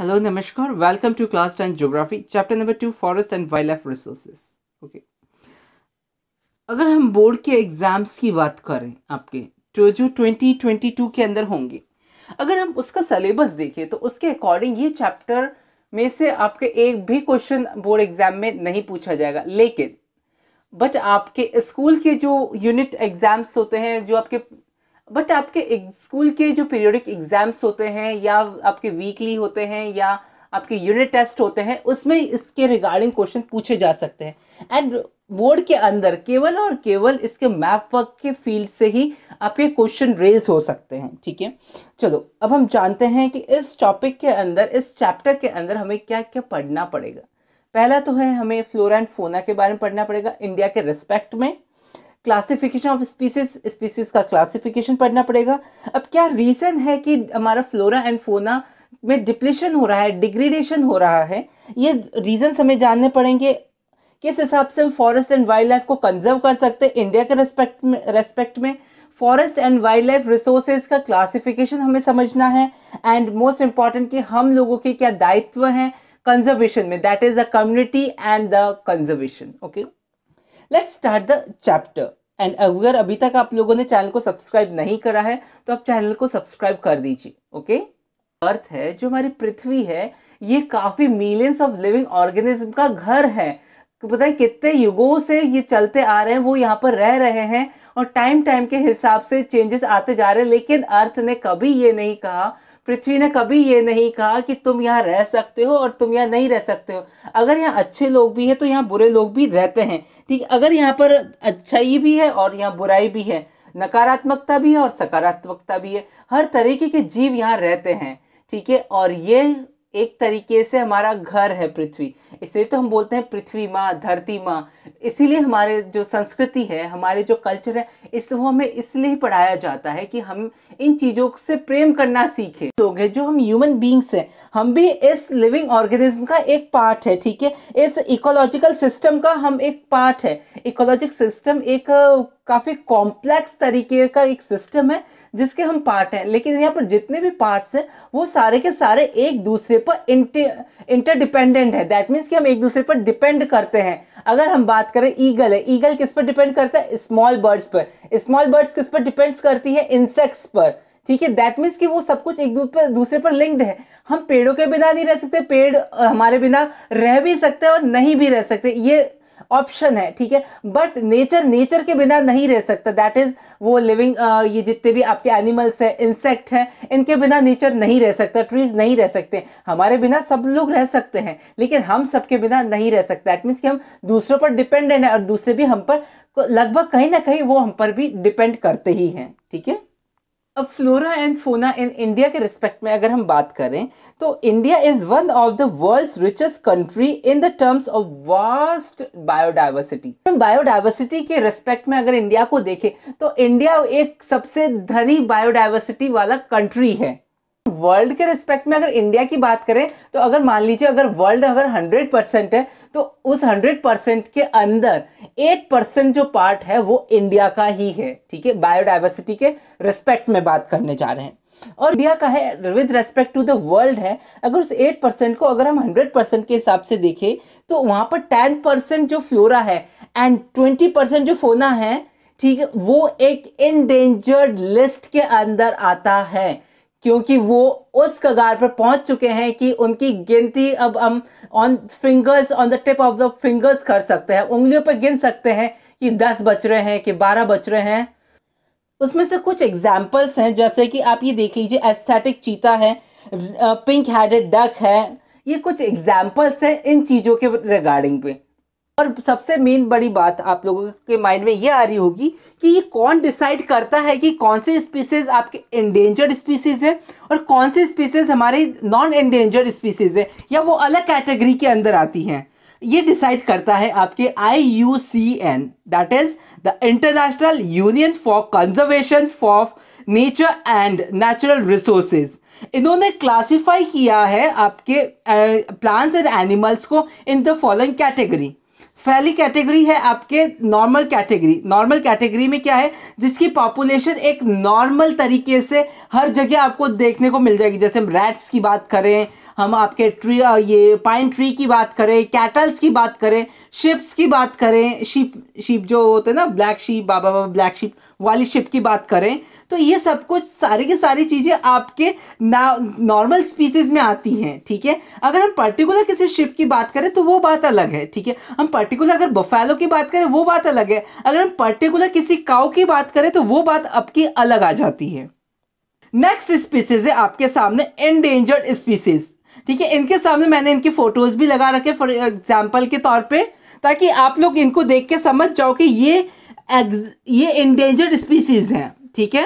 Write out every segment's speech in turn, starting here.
Hello नमस्कार welcome to class ten geography chapter number two forest and wildlife Resources. Okay अगर हम board के exams की बात करें आपके तो जो 2022 के अंदर होंगे अगर हम उसका सिलेबस देखें तो उसके अकॉर्डिंग ये चैप्टर में से आपके एक भी क्वेश्चन बोर्ड एग्जाम में नहीं पूछा जाएगा लेकिन बट आपके स्कूल के जो यूनिट एग्जाम्स होते हैं जो आपके बट आपके स्कूल के जो पीरियोडिक एग्जाम्स होते हैं या आपके वीकली होते हैं या आपके यूनिट टेस्ट होते हैं उसमें इसके रिगार्डिंग क्वेश्चन पूछे जा सकते हैं एंड बोर्ड के अंदर केवल और केवल इसके मैप वर्क के फील्ड से ही आपके क्वेश्चन रेज हो सकते हैं ठीक है चलो अब हम जानते हैं कि इस टॉपिक के अंदर इस चैप्टर के अंदर हमें क्या क्या पढ़ना पड़ेगा पहला तो है हमें फ्लोरा एंड फोना के बारे में पढ़ना पड़ेगा इंडिया के रिस्पेक्ट में क्लासिफिकेशन ऑफ स्पीसीज स्पीसीज का क्लासिफिकेशन पढ़ना पड़ेगा अब क्या रीज़न है कि हमारा फ्लोरा एंड फोना में डिप्लेशन हो रहा है डिग्रेडेशन हो रहा है ये रीजन्स हमें जानने पड़ेंगे किस हिसाब से हम फॉरेस्ट एंड वाइल्ड लाइफ को कंजर्व कर सकते हैं इंडिया के रेस्पेक्ट में रेस्पेक्ट में forest and wildlife resources का क्लासिफिकेशन हमें समझना है एंड मोस्ट इम्पॉर्टेंट कि हम लोगों के क्या दायित्व हैं कंजर्वेशन में that is the community and the conservation okay let's start the chapter and अगर अभी तक आप लोगों ने चैनल को सब्सक्राइब नहीं करा है तो आप चैनल को सब्सक्राइब कर दीजिए ओके अर्थ है जो हमारी पृथ्वी है ये काफी मिलियंस ऑफ लिविंग ऑर्गेनिज्म का घर है पता तो है कितने युगों से ये चलते आ रहे हैं वो यहाँ पर रह रहे हैं और टाइम टाइम के हिसाब से चेंजेस आते जा रहे हैं लेकिन अर्थ ने कभी ये नहीं कहा पृथ्वी ने कभी ये नहीं कहा कि तुम यहाँ रह सकते हो और तुम यहाँ नहीं रह सकते हो अगर यहाँ अच्छे लोग भी हैं तो यहाँ बुरे लोग भी रहते हैं ठीक अगर यहाँ पर अच्छाई भी है और यहाँ बुराई भी है नकारात्मकता भी है और सकारात्मकता भी है हर तरीके के जीव यहाँ रहते हैं ठीक है और ये एक तरीके से हमारा घर है पृथ्वी इसलिए तो हम बोलते हैं पृथ्वी माँ धरती माँ इसीलिए हमारे जो संस्कृति है हमारे जो कल्चर है इसको हमें इसलिए ही पढ़ाया जाता है कि हम इन चीज़ों से प्रेम करना सीखें लोग हैं जो हम ह्यूमन बींग्स हैं हम भी इस लिविंग ऑर्गेनिज्म का एक पार्ट है ठीक है इस इकोलॉजिकल सिस्टम का हम एक पार्ट है इकोलॉजिक सिस्टम एक काफी कॉम्प्लेक्स तरीके का एक सिस्टम है जिसके हम पार्ट हैं लेकिन यहाँ पर जितने भी पार्ट्स हैं वो सारे के सारे एक दूसरे पर इंटर इंटरडिपेंडेंट है दैट मीन्स कि हम एक दूसरे पर डिपेंड करते हैं अगर हम बात करें ईगल है ईगल किस पर डिपेंड करता है स्मॉल बर्ड्स पर स्मॉल बर्ड्स किस पर डिपेंड करती है इंसेक्ट्स पर ठीक है दैट मीन्स कि वो सब कुछ एक दूसरे पर दूसरे पर लिंक्ड है हम पेड़ों के बिना नहीं रह सकते पेड़ हमारे बिना रह भी सकते हैं और नहीं भी रह सकते ये ऑप्शन है ठीक है बट नेचर नेचर के बिना नहीं रह सकता दैट इज वो लिविंग ये जितने भी आपके एनिमल्स हैं इंसेक्ट हैं इनके बिना नेचर नहीं रह सकता ट्रीज नहीं रह सकते हमारे बिना सब लोग रह सकते हैं लेकिन हम सबके बिना नहीं रह सकते दैट मीन्स कि हम दूसरों पर डिपेंडेंट हैं और दूसरे भी हम पर लगभग कहीं ना कहीं वो हम पर भी डिपेंड करते ही हैं ठीक है अब फ्लोरा एंड फोना इन इंडिया के रिस्पेक्ट में अगर हम बात करें तो India is one of the world's richest country in the terms of vast biodiversity हम बायोडाइवर्सिटी के रिस्पेक्ट में अगर इंडिया को देखें तो इंडिया एक सबसे धनी बायोडाइवर्सिटी वाला कंट्री है वर्ल्ड के रिस्पेक्ट में अगर इंडिया की बात करें तो अगर मान लीजिए अगर वर्ल्ड अगर 100 परसेंट है तो उस 100 परसेंट के अंदर एट परसेंट जो पार्ट है वो इंडिया का ही है ठीक है बायोडाइवर्सिटी के रिस्पेक्ट में बात करने जा रहे हैं और इंडिया का है with respect to the world है अगर उस एट परसेंट को अगर हम हंड्रेड परसेंट के हिसाब से देखें तो वहां पर टेन परसेंट जो फ्लोरा है एंड ट्वेंटी परसेंट जो फोना है ठीक है वो एक इनडेंजर्ड लिस्ट के अंदर आता है क्योंकि वो उस कगार पर पहुंच चुके हैं कि उनकी गिनती अब हम on fingers on the tip of the fingers कर सकते हैं उंगलियों पर गिन सकते हैं कि दस बच रहे हैं कि बारह बच रहे हैं उसमें से कुछ एग्जाम्पल्स हैं जैसे कि आप ये देख लीजिए एस्थेटिक चीता है पिंक हैडेड डक है ये कुछ एग्जाम्पल्स हैं इन चीज़ों के रिगार्डिंग पे और सबसे मेन बड़ी बात आप लोगों के माइंड में ये आ रही होगी कि ये कौन डिसाइड करता है कि कौन से स्पीसीज आपके एंडेंजर्ड स्पीसीज है और कौन से स्पीसीज हमारे नॉन एंडेंजर्ड स्पीसीज है या वो अलग कैटेगरी के अंदर आती हैं ये डिसाइड करता है आपके I U C N that is the International Union for Conservation of Nature and natural resources इन्होंने क्लासिफाई किया है आपके प्लांट्स एंड एनिमल्स को इन द फॉलोइंग कैटेगरी पहली कैटेगरी है आपके नॉर्मल कैटेगरी नॉर्मल कैटेगरी में क्या है जिसकी पॉपुलेशन एक नॉर्मल तरीके से हर जगह आपको देखने को मिल जाएगी जैसे हम रैट्स की बात करें हम आपके ट्री ये पाइन ट्री की बात करें कैटल्स की बात करें शिप्स की बात करें शिप शिप जो होते हैं ना black sheep baa baa black sheep वाली शिप की बात करें तो ये सब कुछ सारी की सारी चीज़ें आपके ना नॉर्मल स्पीसीज में आती हैं ठीक है अगर हम पर्टिकुलर किसी शिप की बात करें तो वो बात अलग है ठीक है हम पर्टिकुलर अगर बफेलो की बात करें वो बात अलग है अगर हम पर्टिकुलर किसी काउ की बात करें तो वो बात आपकी अलग आ जाती है नेक्स्ट स्पीसीज है आपके सामने एंडेंजर्ड स्पीसीज ठीक है इनके सामने मैंने इनके फोटोज भी लगा रखे फॉर एग्जाम्पल के तौर पर ताकि आप लोग इनको देख के समझ जाओ कि ये ये इंडेंजर्ड स्पीसीज हैं ठीक है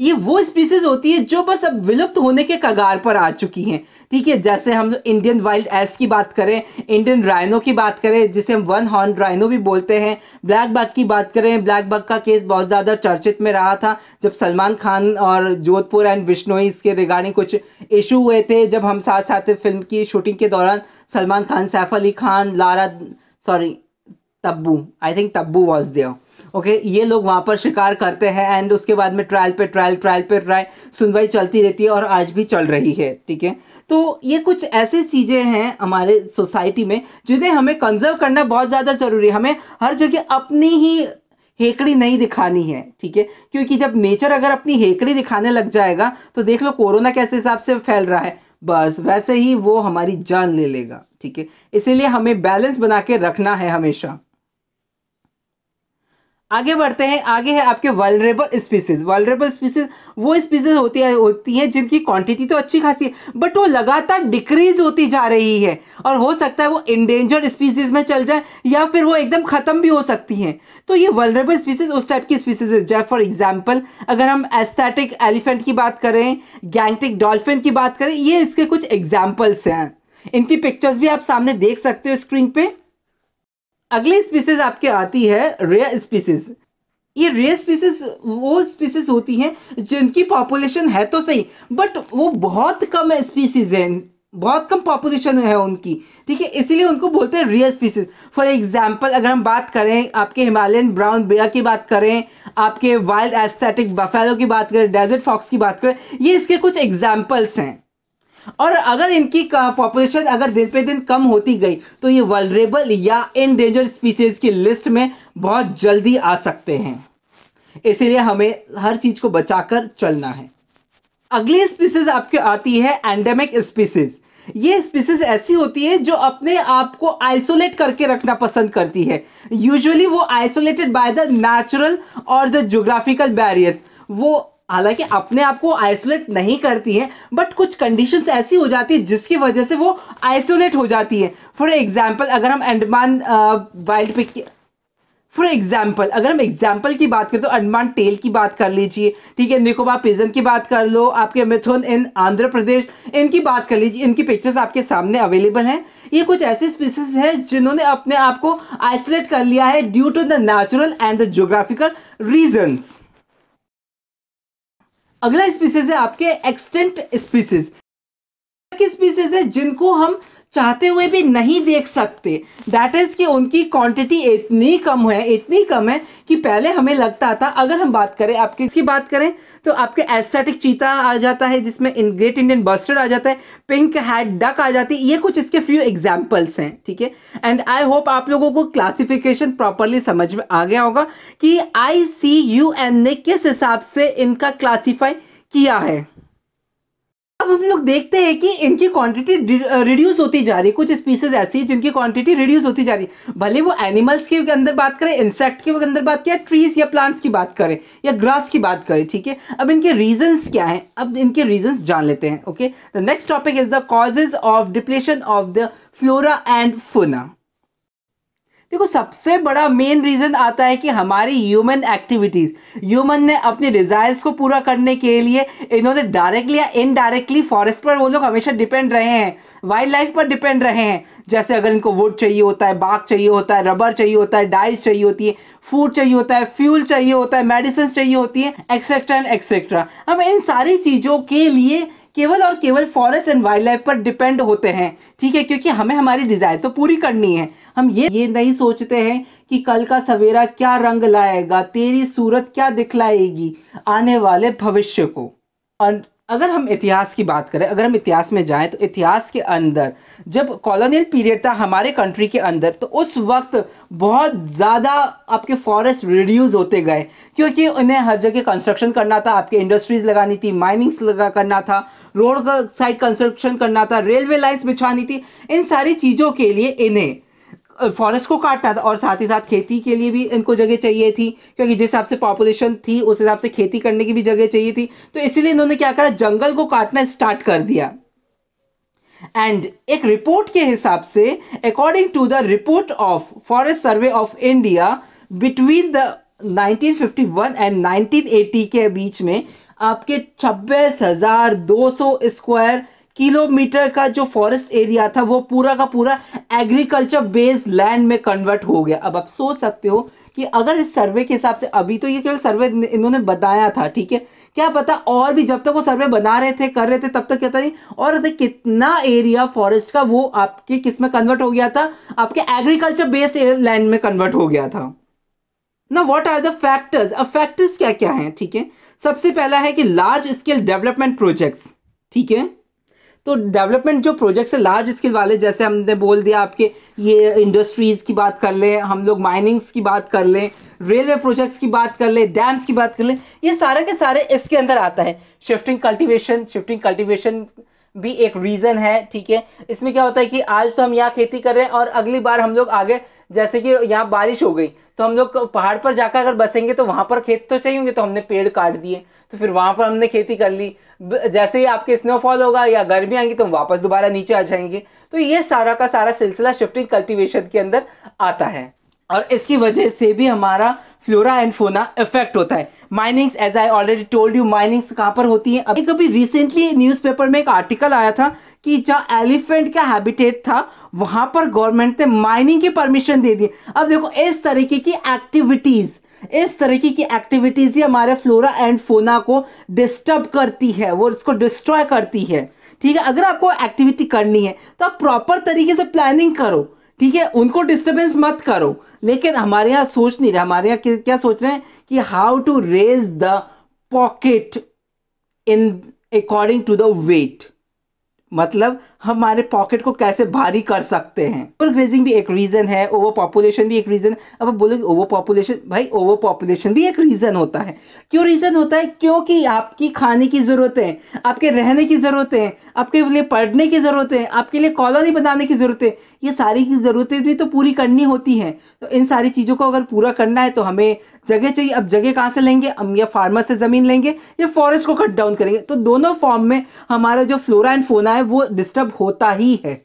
ये वो स्पीसीज होती है जो बस अब विलुप्त होने के कगार पर आ चुकी हैं ठीक है जैसे हम इंडियन वाइल्ड एस की बात करें इंडियन राइनो की बात करें जिसे हम वन हॉर्न राइनो भी बोलते हैं ब्लैक बाग की बात करें ब्लैक बाग का केस बहुत ज़्यादा चर्चित में रहा था जब सलमान खान और जोधपुर एंड बिश्नोई इसके रिगार्डिंग कुछ इशू हुए थे जब हम साथ साथ फिल्म की शूटिंग के दौरान Salman Khan Saif Ali Khan Lara sorry Tabu I think Tabu was देव ओके ये लोग वहाँ पर शिकार करते हैं एंड उसके बाद में ट्रायल पे ट्रायल ट्रायल पे ट्रायल सुनवाई चलती रहती है और आज भी चल रही है ठीक है तो ये कुछ ऐसी चीज़ें हैं हमारे सोसाइटी में जिन्हें हमें कंजर्व करना बहुत ज़्यादा ज़रूरी है हमें हर जगह अपनी ही हेकड़ी नहीं दिखानी है ठीक है क्योंकि जब नेचर अगर अपनी हेकड़ी दिखाने लग जाएगा तो देख लो कोरोना कैसे हिसाब से फैल रहा है बस वैसे ही वो हमारी जान ले लेगा ठीक है इसीलिए हमें बैलेंस बना के रखना है हमेशा आगे बढ़ते हैं आगे है आपके वालरेबल स्पीसीज वालरेबल स्पीसीज वो स्पीसीज होती है होती हैं जिनकी क्वांटिटी तो अच्छी खासी है बट वो लगातार डिक्रीज होती जा रही है और हो सकता है वो इंडेंजर्ड स्पीसीज में चल जाए या फिर वो एकदम ख़त्म भी हो सकती हैं तो ये वालरेबल स्पीसीज उस टाइप की स्पीसीज है जैसे फॉर एग्जाम्पल अगर हम एस्थेटिक एलिफेंट की बात करें गैंगटिक डॉल्फिन की बात करें ये इसके कुछ एग्जाम्पल्स हैं इनकी पिक्चर्स भी आप सामने देख सकते हो स्क्रीन पर अगली स्पीसीज आपके आती है रेयर स्पीसीज ये रेयर स्पीसीज वो स्पीसीज होती हैं जिनकी पॉपुलेशन है तो सही बट वो बहुत कम स्पीसीज हैं बहुत कम पॉपुलेशन है उनकी ठीक है इसीलिए उनको बोलते हैं रियल स्पीसीज फॉर एग्जांपल अगर हम बात करें आपके हिमालयन ब्राउन बेयर की बात करें आपके वाइल्ड एस्थेटिक बफेलो की बात करें डेजर्ट फॉक्स की बात करें ये इसके कुछ एग्जाम्पल्स हैं और अगर इनकी पॉपुलेशन अगर दिन पे दिन कम होती गई तो ये वलरेबल या इनडेंजर स्पीसीज की लिस्ट में बहुत जल्दी आ सकते हैं इसीलिए हमें हर चीज़ को बचाकर चलना है अगली स्पीसीज आपके आती है एंडेमिक स्पीसीज ये स्पीसीज ऐसी होती है जो अपने आप को आइसोलेट करके रखना पसंद करती है यूजुअली वो आइसोलेटेड बाय द नेचुरल और द जोग्राफिकल बैरियर्स वो हालांकि अपने आप को आइसोलेट नहीं करती है बट कुछ कंडीशंस ऐसी हो जाती है जिसकी वजह से वो आइसोलेट हो जाती है फॉर एग्जाम्पल अगर हम Andaman wild pig for example अगर हम एग्जाम्पल की बात करें तो अंडमान टेल की बात कर लीजिए ठीक है निकोबा पिजन की बात कर लो आपके मिथुन इन आंध्र प्रदेश इनकी बात कर लीजिए इनकी पिक्चर्स आपके सामने अवेलेबल हैं ये कुछ ऐसे स्पीसीज हैं जिन्होंने अपने आप को आइसोलेट कर लिया है due to the natural and the geographical reasons अगला स्पीसीज है आपके एक्सटेंट स्पीसीज स्पीसीज है जिनको हम चाहते हुए भी नहीं देख सकते दैट इज़ कि उनकी क्वांटिटी इतनी कम है इतनी कम है कि पहले हमें लगता था अगर हम बात करें आपके इसकी बात करें तो आपके एस्थेटिक चीता आ जाता है जिसमें इन ग्रेट इंडियन बस्टर्ड आ जाता है पिंक हैड डक आ जाती है ये कुछ इसके फ्यू एग्जाम्पल्स हैं ठीक है एंड आई होप आप लोगों को क्लासिफिकेशन प्रॉपरली समझ में आ गया होगा कि आई सी यू एन ने किस हिसाब से इनका क्लासीफाई किया है अब हम लोग देखते हैं कि इनकी क्वांटिटी रिड्यूस uh, होती जा रही है कुछ स्पीसीज ऐसी है जिनकी क्वांटिटी रिड्यूस होती जा रही है भले वो एनिमल्स के अंदर बात करें इंसेक्ट के अंदर बात करें ट्रीज या प्लांट्स की बात करें या ग्रास की बात करें ठीक है अब इनके रीजंस क्या हैं अब इनके रीजंस जान लेते हैं okay the next topic is the causes of depletion of the flora and fauna देखो सबसे बड़ा मेन रीज़न आता है कि हमारी ह्यूमन एक्टिविटीज़ ह्यूमन ने अपने डिज़ायर्स को पूरा करने के लिए इन्होंने डायरेक्टली या इनडायरेक्टली फॉरेस्ट पर वो लोग हमेशा डिपेंड रहे हैं वाइल्ड लाइफ पर डिपेंड रहे हैं जैसे अगर इनको वुड चाहिए होता है बाग चाहिए होता है रबर चाहिए होता है डाइस चाहिए होती है फूड चाहिए होता है फ्यूल चाहिए होता है मेडिसिन चाहिए होती है एक्सेट्रा एंड एक्सेट्रा अब इन सारी चीज़ों के लिए केवल और केवल फॉरेस्ट एंड वाइल्ड लाइफ पर डिपेंड होते हैं ठीक है क्योंकि हमें हमारी डिज़ायर तो पूरी करनी है हम ये ये नहीं सोचते हैं कि कल का सवेरा क्या रंग लाएगा तेरी सूरत क्या दिखलाएगी आने वाले भविष्य को और अगर हम इतिहास की बात करें अगर हम इतिहास में जाएं तो इतिहास के अंदर जब कॉलोनियल पीरियड था हमारे कंट्री के अंदर तो उस वक्त बहुत ज़्यादा आपके फॉरेस्ट रिड्यूस होते गए क्योंकि उन्हें हर जगह कंस्ट्रक्शन करना था आपके इंडस्ट्रीज़ लगानी थी माइनिंग्स लगा करना था रोड का साइड कंस्ट्रक्शन करना था रेलवे लाइन्स बिछानी थी इन सारी चीज़ों के लिए इन्हें फॉरेस्ट को काटना था और साथ ही साथ खेती के लिए भी इनको जगह चाहिए थी क्योंकि जिस हिसाब से पॉपुलेशन थी उस हिसाब से खेती करने की भी जगह चाहिए थी तो इसीलिए इन्होंने क्या करा जंगल को काटना स्टार्ट कर दिया एंड एक रिपोर्ट के हिसाब से according to the report of Forest Survey of India between the 1951 and 1980 के बीच में आपके छब्बीस हजार दो सौ स्क्वायर किलोमीटर का जो फॉरेस्ट एरिया था वो पूरा का पूरा एग्रीकल्चर बेस्ड लैंड में कन्वर्ट हो गया अब आप सोच सकते हो कि अगर इस सर्वे के हिसाब से अभी तो ये केवल सर्वे इन्होंने बताया था ठीक है क्या पता और भी जब तक वो सर्वे बना रहे थे कर रहे थे तब तक क्या था और कितना एरिया फॉरेस्ट का वो आपके किस में कन्वर्ट हो गया था आपके एग्रीकल्चर बेस्ड लैंड में कन्वर्ट हो गया था ना वॉट आर द फैक्टर्स अब फैक्टर्स क्या क्या है ठीक है सबसे पहला है कि लार्ज स्केल डेवलपमेंट प्रोजेक्ट्स ठीक है तो डेवलपमेंट जो प्रोजेक्ट्स है लार्ज स्केल वाले जैसे हमने बोल दिया आपके ये इंडस्ट्रीज़ की बात कर लें हम लोग माइनिंग्स की बात कर लें रेलवे प्रोजेक्ट्स की बात कर लें डैम्स की बात कर लें ये सारे के सारे इसके अंदर आता है शिफ्टिंग कल्टिवेशन शिफ्टिंग कल्टिवेशन भी एक रीज़न है ठीक है इसमें क्या होता है कि आज तो हम यहाँ खेती कर रहे हैं और अगली बार हम लोग आगे जैसे कि यहाँ बारिश हो गई तो हम लोग पहाड़ पर जाकर अगर बसेंगे तो वहाँ पर खेत तो चाहिए होंगे तो हमने पेड़ काट दिए तो फिर वहाँ पर हमने खेती कर ली जैसे ही आपके स्नोफॉल होगा या गर्मी आएंगी तो हम वापस दोबारा नीचे आ जाएंगे तो ये सारा का सारा सिलसिला शिफ्टिंग कल्टिवेशन के अंदर आता है और इसकी वजह से भी हमारा फ्लोरा एंड फोना इफेक्ट होता है minings as I already told you minings कहाँ पर होती है अभी कभी रिसेंटली न्यूज़पेपर में एक आर्टिकल आया था कि जहाँ एलिफेंट का हैबिटेट था वहाँ पर गवर्नमेंट ने माइनिंग की परमिशन दे दी अब देखो इस तरीके की एक्टिविटीज़ इस तरीके की एक्टिविटीज़ ही हमारे फ्लोरा एंड फोना को डिस्टर्ब करती है वो इसको डिस्ट्रॉय करती है ठीक है अगर आपको एक्टिविटी करनी है तो आप प्रॉपर तरीके से प्लानिंग करो ठीक है उनको डिस्टर्बेंस मत करो लेकिन हमारे यहाँ सोच नहीं रहे हमारे यहाँ क्या सोच रहे हैं कि how to raise the pocket in according to the weight मतलब हमारे पॉकेट को कैसे भारी कर सकते हैं ओवर ग्रेजिंग भी एक रीज़न है ओवर पॉपुलेशन भी एक रीज़न अब आप बोलोगे ओवर पॉपुलेशन भाई ओवर पॉपुलेशन भी एक रीज़न होता है क्यों रीज़न होता है क्योंकि आपकी खाने की जरूरत है आपके रहने की जरूरत है आपके लिए पढ़ने की जरूरत है आपके लिए कॉलोनी बनाने की जरूरत है ये सारी की ज़रूरतें भी तो पूरी करनी होती हैं तो इन सारी चीज़ों को अगर पूरा करना है तो हमें जगह चाहिए अब जगह कहाँ से लेंगे हम या फार्मर से ज़मीन लेंगे या फॉरेस्ट को कट डाउन करेंगे तो दोनों फॉर्म में हमारा जो फ्लोरा एंड फोना है वो डिस्टर्ब होता ही है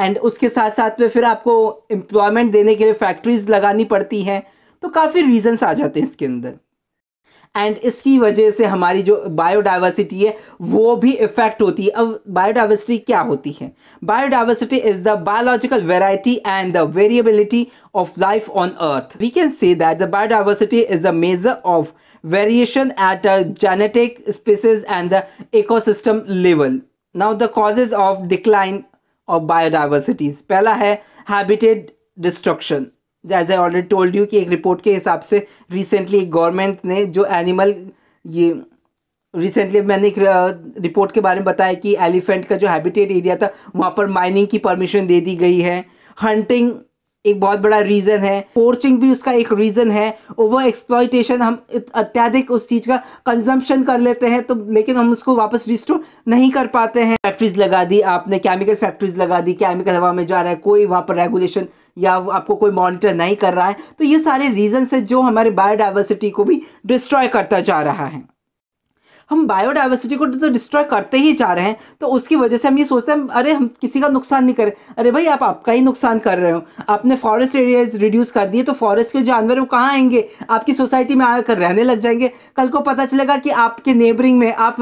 एंड उसके साथ साथ में फिर आपको एम्प्लॉयमेंट देने के लिए फैक्ट्रीज लगानी पड़ती हैं तो काफ़ी रीजन्स आ जाते हैं इसके अंदर एंड इसकी वजह से हमारी जो बायोडाइवर्सिटी है वो भी इफेक्ट होती है अब बायोडाइवर्सिटी क्या होती है biodiversity is the biological variety and the variability of life on earth we can see that the biodiversity is the measure of variation at a genetic species and the ecosystem level now the causes of decline of biodiversities पहला है habitat destruction as I already told you कि एक report के हिसाब से recently government ने जो animal ये रिसेंटली मैंने एक रिपोर्ट के बारे में बताया कि एलिफेंट का जो हैबिटेट एरिया था वहाँ पर माइनिंग की परमिशन दे दी गई है हंटिंग एक बहुत बड़ा रीज़न है पोर्चिंग भी उसका एक रीज़न है ओवर एक्सप्लॉयटेशन हम अत्याधिक उस चीज़ का कंजम्पशन कर लेते हैं तो लेकिन हम उसको वापस रिस्टोर नहीं कर पाते हैं फैक्ट्रीज लगा दी आपने केमिकल फैक्ट्रीज लगा दी केमिकल हवा में जा रहा है कोई वहाँ पर रेगुलेशन या आपको कोई मॉनिटर नहीं कर रहा है तो ये सारे रीजन है जो हमारे बायोडाइवर्सिटी को भी डिस्ट्रॉय करता जा रहा है हम बायोडाइवर्सिटी को तो डिस्ट्रॉय करते ही जा रहे हैं तो उसकी वजह से हम ये सोचते हैं अरे हम किसी का नुकसान नहीं करें अरे भाई आप आपका ही नुकसान कर रहे हो आपने फॉरेस्ट एरियाज रिड्यूस कर दिए तो फॉरेस्ट के जानवर वो कहाँ आएंगे आपकी सोसाइटी में आकर रहने लग जाएंगे कल को पता चलेगा कि आपके नेबरिंग में आप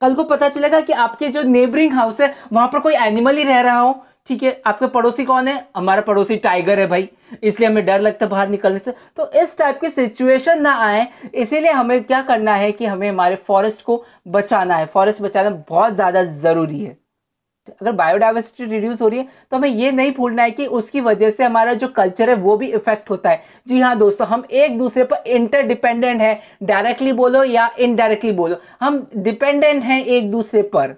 कल को पता चलेगा कि आपके जो नेबरिंग हाउस है वहाँ पर कोई एनिमल ही रह रहा हो ठीक है आपके पड़ोसी कौन है हमारा पड़ोसी टाइगर है भाई इसलिए हमें डर लगता है बाहर निकलने से तो इस टाइप की सिचुएशन ना आए इसीलिए हमें क्या करना है कि हमें हमारे फॉरेस्ट को बचाना है फॉरेस्ट बचाना बहुत ज़्यादा ज़रूरी है अगर बायोडाइवर्सिटी रिड्यूस हो रही है तो हमें ये नहीं भूलना है कि उसकी वजह से हमारा जो कल्चर है वो भी इफेक्ट होता है जी हाँ दोस्तों हम एक दूसरे पर इंटरडिपेंडेंट हैं डायरेक्टली बोलो या इनडायरेक्टली बोलो हम डिपेंडेंट हैं एक दूसरे पर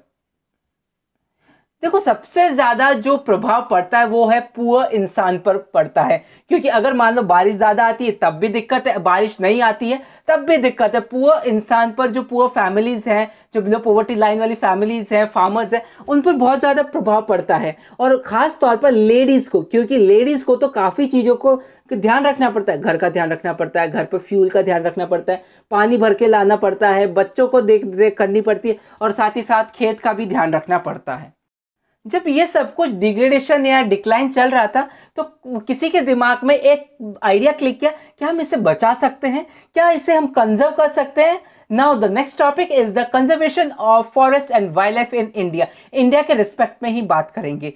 देखो सबसे ज्यादा जो प्रभाव पड़ता है वो है पुअर इंसान पर पड़ता है क्योंकि अगर मान लो बारिश ज्यादा आती है तब भी दिक्कत है बारिश नहीं आती है तब भी दिक्कत है पुअर इंसान पर जो पुअर फैमिलीज हैं जो बिलो पॉवर्टी लाइन वाली फैमिलीज हैं फार्मर्स हैं उन पर बहुत ज़्यादा प्रभाव पड़ता है और ख़ास तौर पर लेडीज़ को क्योंकि लेडीज़ को तो काफ़ी चीज़ों को ध्यान रखना पड़ता है घर का ध्यान रखना पड़ता है घर पर फ्यूल का ध्यान रखना पड़ता है पानी भर के लाना पड़ता है बच्चों को देख रेख करनी पड़ती है और साथ ही साथ खेत का भी ध्यान रखना पड़ता है जब ये सब कुछ डिग्रेडेशन या डिक्लाइन चल रहा था तो किसी के दिमाग में एक आइडिया क्लिक किया कि हम इसे बचा सकते हैं क्या इसे हम कंजर्व कर सकते हैं now the next topic is the conservation of forest and wildlife in India India के रिस्पेक्ट में ही बात करेंगे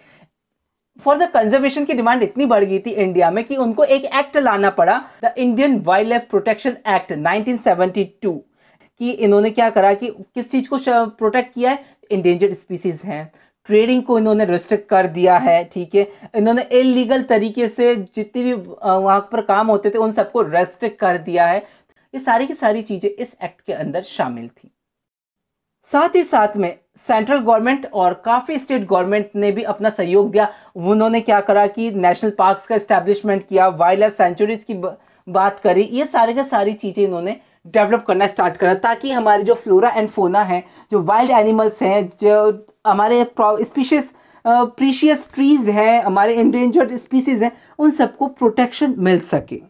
फॉर द कंजर्वेशन की डिमांड इतनी बढ़ गई थी इंडिया में कि उनको एक एक्ट लाना पड़ा the Indian wildlife protection act 1972 कि इन्होंने क्या करा कि किस चीज को प्रोटेक्ट किया है इंडेंजर्ड स्पीसीज हैं ट्रेडिंग को इन्होंने रेस्ट्रिक्ट कर दिया है ठीक है इन्होंने इलीगल तरीके से जितनी भी वहाँ पर काम होते थे उन सबको रेस्ट्रिक्ट कर दिया है ये सारी की सारी चीज़ें इस एक्ट के अंदर शामिल थी साथ ही साथ में सेंट्रल गवर्नमेंट और काफ़ी स्टेट गवर्नमेंट ने भी अपना सहयोग दिया उन्होंने क्या करा कि नेशनल पार्क्स का इस्टेब्लिशमेंट किया वाइल्ड लाइफ सेंचुरीज की बात करी ये सारे की सारी चीज़ें इन्होंने डेवलप करना स्टार्ट करा ताकि हमारे जो फ्लोरा एंड फोना है जो वाइल्ड एनिमल्स हैं जो हमारे स्पीशीज प्रीशियस ट्रीज हैं हमारे इंडेंजर्ड स्पीसीज हैं उन सबको प्रोटेक्शन मिल सके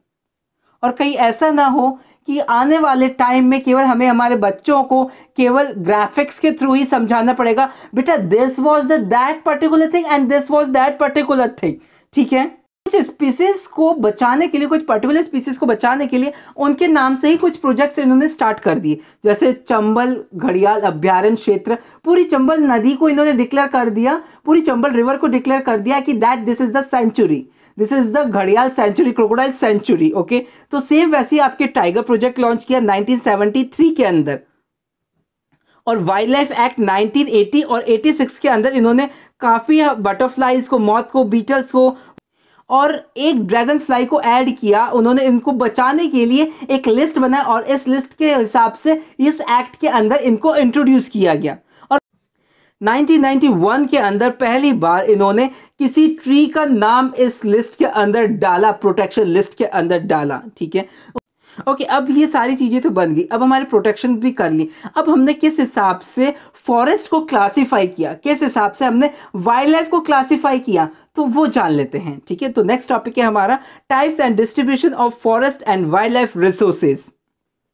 और कहीं ऐसा ना हो कि आने वाले टाइम में केवल हमें हमारे बच्चों को केवल ग्राफिक्स के थ्रू ही समझाना पड़ेगा बेटा this was the that particular thing and this was that particular thing ठीक है कुछ स्पीसीज को बचाने के लिए कुछ पर्टिकुलर स्पीसीज को बचाने के लिए उनके नाम से ही कुछ प्रोजेक्ट्स इन्होंने स्टार्ट कर दिए जैसे चंबल घड़ियाल अभ्यारण क्षेत्र पूरी चंबल नदी को इन्होंने डिक्लेयर कर दिया पूरी चंबल रिवर को डिक्लेयर कर दिया कि that this is the sanctuary this is the घड़ियाल सेंचुरी क्रोकोडाइल सेंचुरी ओके तो सेम वैसे ही आपके टाइगर प्रोजेक्ट लॉन्च किया 1973 के अंदर और वाइल्ड लाइफ एक्ट 1980 और 86 के अंदर इन्होंने काफ़ी बटरफ्लाईज को मौत को बीटल्स को और एक ड्रैगन फ्लाई को ऐड किया उन्होंने इनको बचाने के लिए एक लिस्ट बनाया और इस लिस्ट के हिसाब से इस एक्ट के अंदर इनको इंट्रोड्यूस किया गया और 1991 के अंदर पहली बार इन्होंने किसी ट्री का नाम इस लिस्ट के अंदर डाला प्रोटेक्शन लिस्ट के अंदर डाला ठीक है ओके okay, अब ये सारी चीज़ें तो बन गई अब हमारे प्रोटेक्शन भी कर ली अब हमने किस हिसाब से फॉरेस्ट को क्लासिफाई किया किस हिसाब से हमने वाइल्ड लाइफ को क्लासिफाई किया तो वो जान लेते हैं ठीक है तो नेक्स्ट टॉपिक है हमारा types and distribution of forest and wildlife resources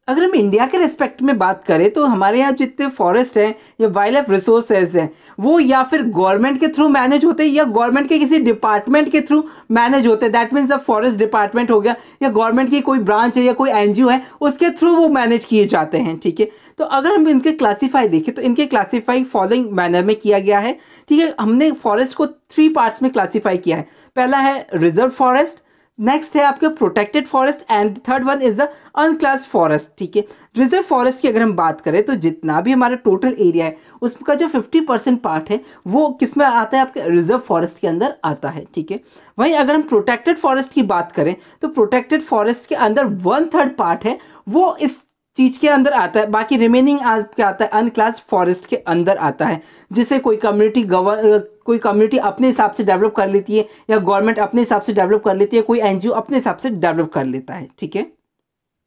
अगर हम इंडिया के रिस्पेक्ट में बात करें तो हमारे यहाँ जितने फॉरेस्ट हैं या वाइल्ड लाइफ रिसोर्सेज हैं वो या फिर गवर्नमेंट के थ्रू मैनेज होते हैं या गवर्नमेंट के किसी डिपार्टमेंट के थ्रू मैनेज होते हैं दैट मीन्स अब फॉरेस्ट डिपार्टमेंट हो गया या गवर्नमेंट की कोई ब्रांच है या कोई एन है उसके थ्रू वो मैनेज किए जाते हैं ठीक है तो अगर हम इनके क्लासीफाई देखें तो इनके क्लासीफाई फॉलोइंग मैनर में किया गया है ठीक है हमने फॉरेस्ट को थ्री पार्ट्स में क्लासीफाई किया है पहला है रिजर्व फॉरेस्ट नेक्स्ट है आपका protected forest and third one is the unclassed forest ठीक है रिजर्व फॉरेस्ट की अगर हम बात करें तो जितना भी हमारा टोटल एरिया है उसका जो 50 परसेंट पार्ट है वो किस में आता है आपके रिजर्व फॉरेस्ट के अंदर आता है ठीक है वहीं अगर हम प्रोटेक्टेड फॉरेस्ट की बात करें तो प्रोटेक्टेड फॉरेस्ट के अंदर वन थर्ड पार्ट है वो इस चीज के अंदर आता है बाकी रिमेनिंग आपका आता है अनक्लास फॉरेस्ट के अंदर आता है जिसे कोई कम्युनिटी गवर्न कोई कम्युनिटी अपने हिसाब से डेवलप कर लेती है या गवर्नमेंट अपने हिसाब से डेवलप कर लेती है कोई एनजीओ अपने हिसाब से डेवलप कर लेता है ठीक है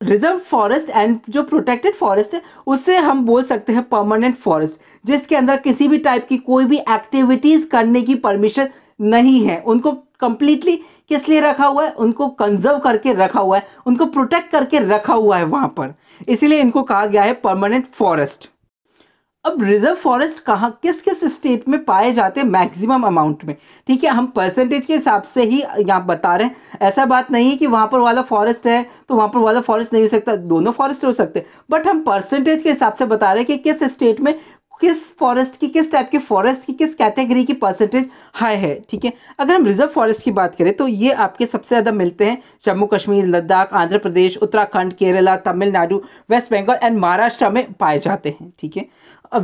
रिजर्व फॉरेस्ट एंड जो प्रोटेक्टेड फॉरेस्ट है उसे हम बोल सकते हैं परमानेंट फॉरेस्ट जिसके अंदर किसी भी टाइप की कोई भी एक्टिविटीज़ करने की परमिशन नहीं है उनको कंप्लीटली किस लिए रखा हुआ है उनको कंजर्व करके रखा हुआ है उनको प्रोटेक्ट करके रखा हुआ है वहां पर इसीलिए इनको कहा गया है परमानेंट फॉरेस्ट अब रिजर्व फॉरेस्ट कहाँ किस किस स्टेट में पाए जाते हैं मैक्सिमम अमाउंट में ठीक है हम परसेंटेज के हिसाब से ही यहाँ बता रहे हैं ऐसा बात नहीं है कि वहाँ पर वाला फॉरेस्ट है तो वहाँ पर वाला फॉरेस्ट नहीं हो सकता दोनों फॉरेस्ट हो सकते बट हम परसेंटेज के हिसाब से बता रहे हैं कि किस स्टेट में किस फॉरेस्ट की किस टाइप के फॉरेस्ट की किस कैटेगरी की परसेंटेज हाई है ठीक है अगर हम रिजर्व फॉरेस्ट की बात करें तो ये आपके सबसे ज़्यादा मिलते हैं जम्मू कश्मीर लद्दाख आंध्र प्रदेश उत्तराखंड केरला तमिलनाडु वेस्ट बंगाल एंड महाराष्ट्र में पाए जाते हैं ठीक है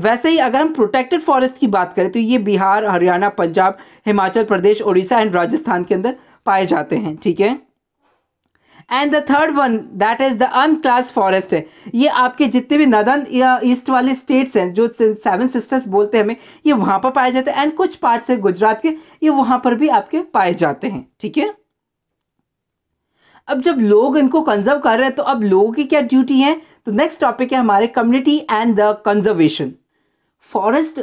वैसे ही अगर हम प्रोटेक्टेड फॉरेस्ट की बात करें तो ये बिहार हरियाणा पंजाब हिमाचल प्रदेश उड़ीसा एंड राजस्थान के अंदर पाए जाते हैं ठीक है and the third one that is the unclassed forest है ये आपके जितने भी नदन ईस्ट वाले स्टेट्स हैं जो सेवन सिस्टर्स बोलते हैं हमें ये वहां पर पाए जाते हैं एंड कुछ पार्ट है गुजरात के ये वहां पर भी आपके पाए जाते हैं ठीक है अब जब लोग इनको कंजर्व कर रहे हैं तो अब लोगों की क्या ड्यूटी है तो नेक्स्ट टॉपिक है हमारे community and the conservation forest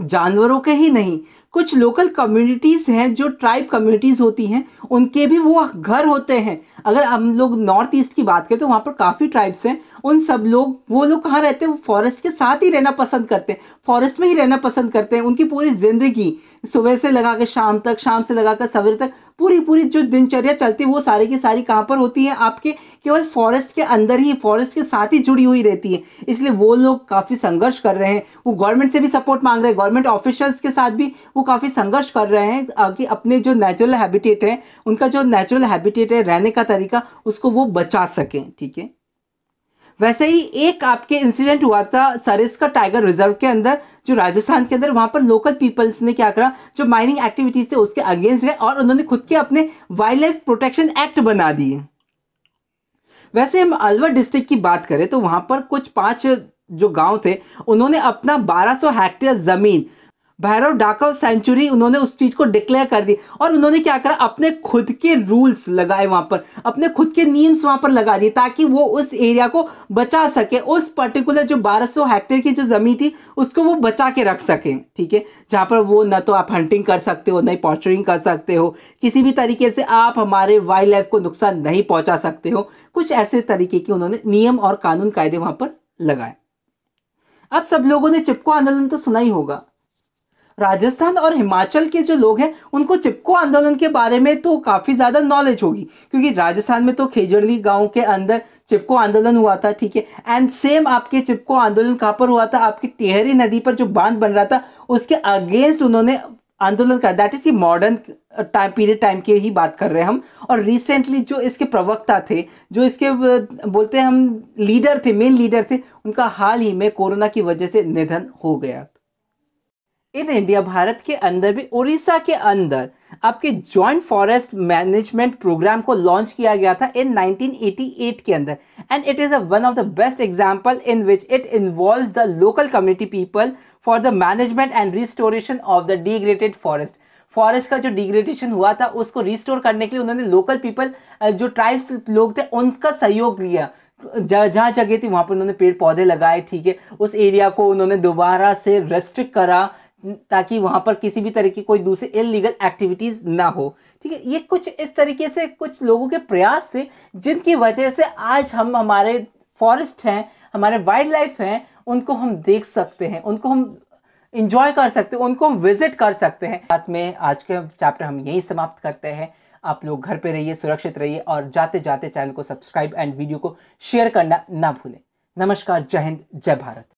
जानवरों के ही नहीं कुछ लोकल कम्युनिटीज़ हैं जो ट्राइब कम्युनिटीज़ होती हैं उनके भी वो घर होते हैं अगर हम लोग नॉर्थ ईस्ट की बात करें तो वहाँ पर काफ़ी ट्राइब्स हैं उन सब लोग वो लोग कहाँ रहते हैं वो फॉरेस्ट के साथ ही रहना पसंद करते हैं फॉरेस्ट में ही रहना पसंद करते हैं उनकी पूरी ज़िंदगी सुबह से लगा के शाम तक शाम से लगा कर सवेरे तक पूरी पूरी जो दिनचर्या चलती है वो सारी की सारी कहाँ पर होती है आपके केवल फॉरेस्ट के अंदर ही फॉरेस्ट के साथ ही जुड़ी हुई रहती है इसलिए वो लोग काफ़ी संघर्ष कर रहे हैं वो गवर्नमेंट से भी सपोर्ट मांग रहे हैं गवर्नमेंट ऑफिशल्स के साथ भी वो काफ़ी संघर्ष कर रहे हैं कि अपने जो नेचुरल हैबिटेट है उनका जो नेचुरल हैबिटेट है रहने का तरीका उसको वो बचा सकें ठीक है वैसे ही एक आपके इंसिडेंट हुआ था सरिस का टाइगर रिजर्व के अंदर जो राजस्थान के अंदर वहां पर लोकल पीपल्स ने क्या करा जो माइनिंग एक्टिविटीज थे उसके अगेंस्ट गए और उन्होंने खुद के अपने वाइल्ड लाइफ प्रोटेक्शन एक्ट बना दिए वैसे हम अलवर डिस्ट्रिक्ट की बात करें तो वहां पर कुछ पांच जो गांव थे उन्होंने अपना 1200 हेक्टेयर ज़मीन भैरव डाकव सेंचुरी उन्होंने उस चीज को डिक्लेयर कर दी और उन्होंने क्या करा अपने खुद के रूल्स लगाए वहां पर अपने खुद के नियम्स वहां पर लगा दिए ताकि वो उस एरिया को बचा सके उस पर्टिकुलर जो 1200 हेक्टेयर की जो जमीन थी उसको वो बचा के रख सके ठीक है जहां पर वो ना तो आप हंटिंग कर सकते हो नहीं पॉचरिंग कर सकते हो किसी भी तरीके से आप हमारे वाइल्ड लाइफ को नुकसान नहीं पहुंचा सकते हो कुछ ऐसे तरीके के उन्होंने नियम और कानून कायदे वहां पर लगाए अब सब लोगों ने चिपको आंदोलन तो सुना ही होगा राजस्थान और हिमाचल के जो लोग हैं उनको चिपको आंदोलन के बारे में तो काफ़ी ज़्यादा नॉलेज होगी क्योंकि राजस्थान में तो खेजड़ली गांव के अंदर चिपको आंदोलन हुआ था ठीक है एंड सेम आपके चिपको आंदोलन कहाँ पर हुआ था आपकी टेहरी नदी पर जो बांध बन रहा था उसके अगेंस्ट उन्होंने आंदोलन कर दैट इज ये मॉडर्न टाइम पीरियड टाइम की ही बात कर रहे हैं हम और रिसेंटली जो इसके प्रवक्ता थे जो इसके uh, बोलते हैं हम लीडर थे मेन लीडर थे उनका हाल ही में कोरोना की वजह से निधन हो गया इन इंडिया भारत के अंदर भी उड़ीसा के अंदर आपके जॉइंट फॉरेस्ट मैनेजमेंट प्रोग्राम को लॉन्च किया गया था इन 1988 के अंदर and it is a one of the best example in which it involve the local community people for the management and restoration of the degraded forest forest का जो degradation हुआ था उसको रिस्टोर करने के लिए उन्होंने लोकल पीपल जो ट्राइब्स लोग थे उनका सहयोग लिया जहाँ जगह थी वहाँ पर उन्होंने पेड़ पौधे लगाए ठीक है उस एरिया को उन्होंने दोबारा से रेस्ट्रिक्ट करा ताकि वहाँ पर किसी भी तरह की कोई दूसरी इलीगल एक्टिविटीज़ ना हो ठीक है ये कुछ इस तरीके से कुछ लोगों के प्रयास थे जिनकी वजह से आज हम हमारे फॉरेस्ट हैं हमारे वाइल्ड लाइफ हैं उनको हम देख सकते हैं उनको हम इंजॉय कर सकते हैं उनको हम विजिट कर सकते हैं साथ में आज के चैप्टर हम यही समाप्त करते हैं आप लोग घर पे रहिए सुरक्षित रहिए और जाते जाते चैनल को सब्सक्राइब एंड वीडियो को शेयर करना ना भूलें नमस्कार जय हिंद जय भारत